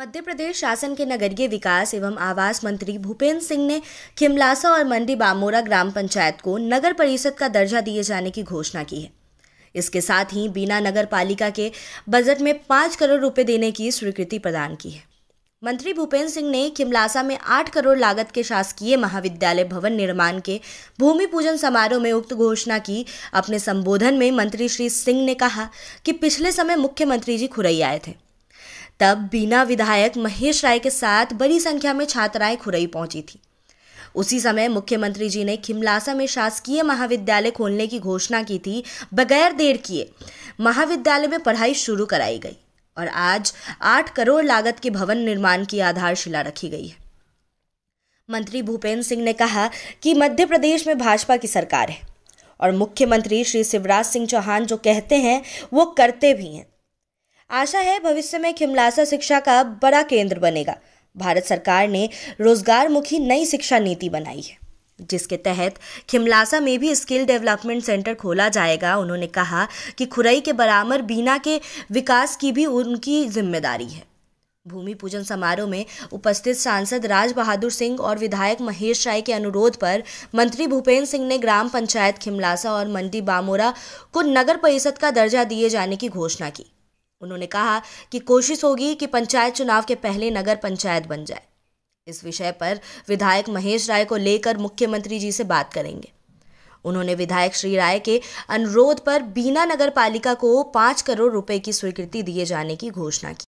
मध्य प्रदेश शासन के नगरीय विकास एवं आवास मंत्री भूपेंद्र सिंह ने खिमलासा और मंडी बामोरा ग्राम पंचायत को नगर परिषद का दर्जा दिए जाने की घोषणा की है इसके साथ ही बीना नगर पालिका के बजट में पाँच करोड़ रुपए देने की स्वीकृति प्रदान की है मंत्री भूपेंद्र सिंह ने खिमलासा में आठ करोड़ लागत के शासकीय महाविद्यालय भवन निर्माण के भूमि पूजन समारोह में उक्त घोषणा की अपने संबोधन में मंत्री श्री सिंह ने कहा कि पिछले समय मुख्यमंत्री जी खुरई आए थे तब बीना विधायक महेश राय के साथ बड़ी संख्या में छात्राएं खुरई पहुंची थी उसी समय मुख्यमंत्री जी ने खिमलासा में शासकीय महाविद्यालय खोलने की घोषणा की थी बगैर देर किए महाविद्यालय में पढ़ाई शुरू कराई गई और आज आठ करोड़ लागत के भवन निर्माण की आधारशिला रखी गई है मंत्री भूपेंद्र सिंह ने कहा कि मध्य प्रदेश में भाजपा की सरकार है और मुख्यमंत्री श्री शिवराज सिंह चौहान जो कहते हैं वो करते भी हैं आशा है भविष्य में खिमलासा शिक्षा का बड़ा केंद्र बनेगा भारत सरकार ने रोजगार मुखी नई शिक्षा नीति बनाई है जिसके तहत खिमलासा में भी स्किल डेवलपमेंट सेंटर खोला जाएगा उन्होंने कहा कि खुरई के बरामर बीना के विकास की भी उनकी जिम्मेदारी है भूमि पूजन समारोह में उपस्थित सांसद राज बहादुर सिंह और विधायक महेश राय के अनुरोध पर मंत्री भूपेंद्र सिंह ने ग्राम पंचायत खिमलासा और मंडी बामोरा को नगर परिषद का दर्जा दिए जाने की घोषणा की उन्होंने कहा कि कोशिश होगी कि पंचायत चुनाव के पहले नगर पंचायत बन जाए इस विषय पर विधायक महेश राय को लेकर मुख्यमंत्री जी से बात करेंगे उन्होंने विधायक श्री राय के अनुरोध पर बीना नगर पालिका को पांच करोड़ रुपए की स्वीकृति दिए जाने की घोषणा की